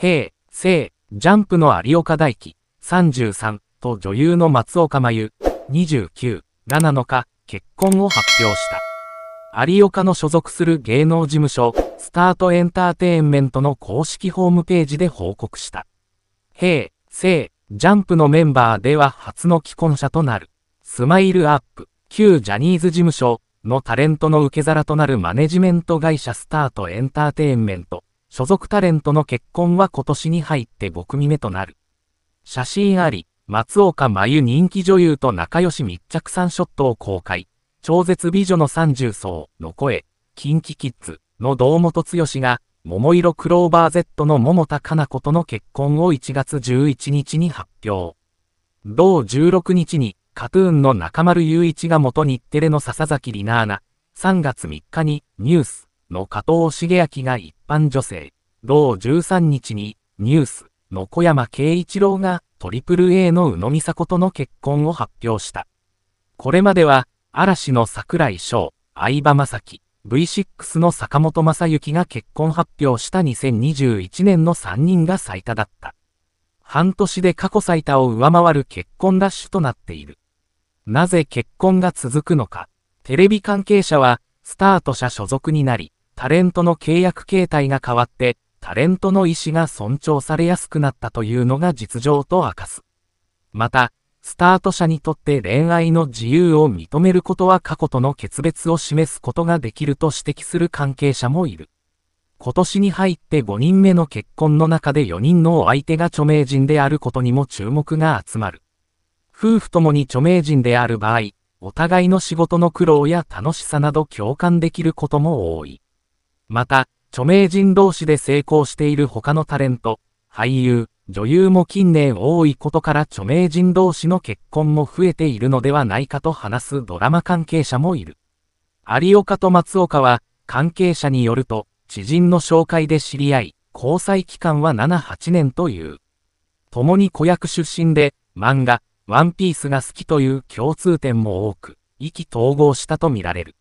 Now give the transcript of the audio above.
平、成、ジャンプの有岡大樹、33と女優の松岡真由、29が7日、結婚を発表した。有岡の所属する芸能事務所、スタートエンターテインメントの公式ホームページで報告した。平、成、ジャンプのメンバーでは初の既婚者となる。スマイルアップ、旧ジャニーズ事務所のタレントの受け皿となるマネジメント会社スタートエンターテインメント所属タレントの結婚は今年に入って5組目となる。写真あり、松岡真由人気女優と仲良し密着ンショットを公開。超絶美女の30層の声、キンキキッズの堂本剛が、桃色クローバー Z の桃田かな子との結婚を1月11日に発表。同16日に、カトゥーンの中丸雄一が元日テレの笹崎里奈アナ、3月3日にニュースの加藤茂明が一般女性、同13日に、ニュースの小山慶一郎が AAA の宇野美里との結婚を発表した。これまでは、嵐の桜井翔、相葉雅紀、V6 の坂本正幸が結婚発表した2021年の3人が最多だった。半年で過去最多を上回る結婚ラッシュとなっている。なぜ結婚が続くのか、テレビ関係者は、スタート社所属になり、タレントの契約形態が変わって、タレントの意思が尊重されやすくなったというのが実情と明かす。また、スタート者にとって恋愛の自由を認めることは過去との決別を示すことができると指摘する関係者もいる。今年に入って5人目の結婚の中で4人のお相手が著名人であることにも注目が集まる。夫婦ともに著名人である場合、お互いの仕事の苦労や楽しさなど共感できることも多い。また、著名人同士で成功している他のタレント、俳優、女優も近年多いことから著名人同士の結婚も増えているのではないかと話すドラマ関係者もいる。有岡と松岡は、関係者によると、知人の紹介で知り合い、交際期間は7、8年という。共に子役出身で、漫画、ワンピースが好きという共通点も多く、意気統合したとみられる。